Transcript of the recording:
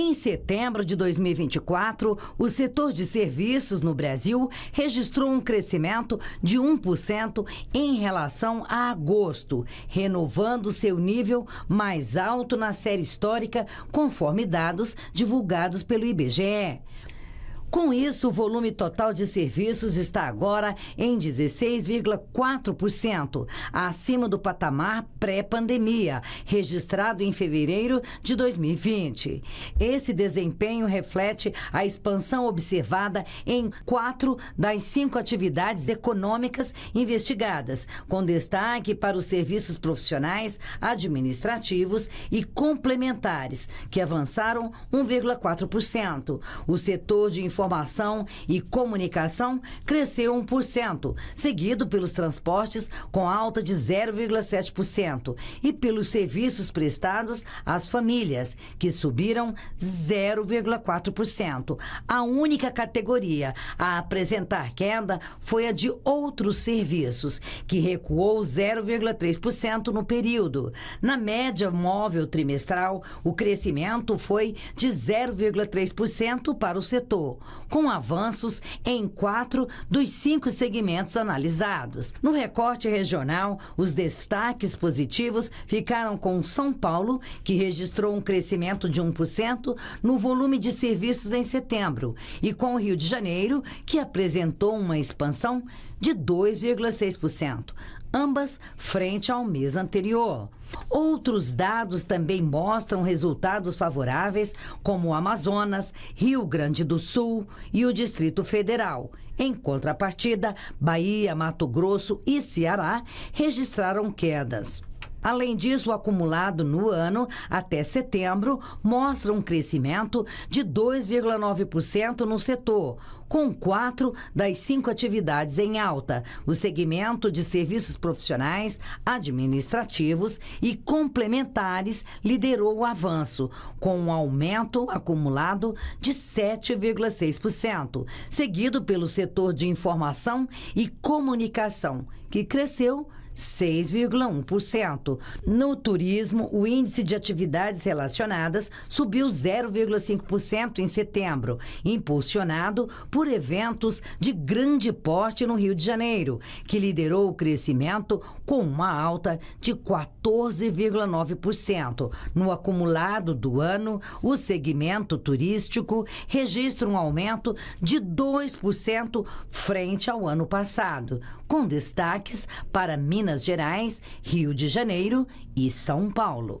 Em setembro de 2024, o setor de serviços no Brasil registrou um crescimento de 1% em relação a agosto, renovando seu nível mais alto na série histórica, conforme dados divulgados pelo IBGE. Com isso, o volume total de serviços está agora em 16,4%, acima do patamar pré-pandemia, registrado em fevereiro de 2020. Esse desempenho reflete a expansão observada em quatro das cinco atividades econômicas investigadas, com destaque para os serviços profissionais, administrativos e complementares, que avançaram 1,4%. O setor de Informação e Comunicação cresceu 1%, seguido pelos transportes, com alta de 0,7%, e pelos serviços prestados às famílias, que subiram 0,4%. A única categoria a apresentar queda foi a de outros serviços, que recuou 0,3% no período. Na média móvel trimestral, o crescimento foi de 0,3% para o setor com avanços em quatro dos cinco segmentos analisados. No recorte regional, os destaques positivos ficaram com São Paulo, que registrou um crescimento de 1% no volume de serviços em setembro, e com o Rio de Janeiro, que apresentou uma expansão de 2,6% ambas frente ao mês anterior. Outros dados também mostram resultados favoráveis, como o Amazonas, Rio Grande do Sul e o Distrito Federal. Em contrapartida, Bahia, Mato Grosso e Ceará registraram quedas. Além disso, o acumulado no ano até setembro mostra um crescimento de 2,9% no setor, com quatro das cinco atividades em alta: o segmento de serviços profissionais, administrativos e complementares liderou o avanço, com um aumento acumulado de 7,6%, seguido pelo setor de informação e comunicação, que cresceu 6,1%. No turismo, o índice de atividades relacionadas subiu 0,5% em setembro, impulsionado por eventos de grande porte no Rio de Janeiro, que liderou o crescimento com uma alta de 14,9%. No acumulado do ano, o segmento turístico registra um aumento de 2% frente ao ano passado, com destaques para Minas Minas Gerais, Rio de Janeiro e São Paulo.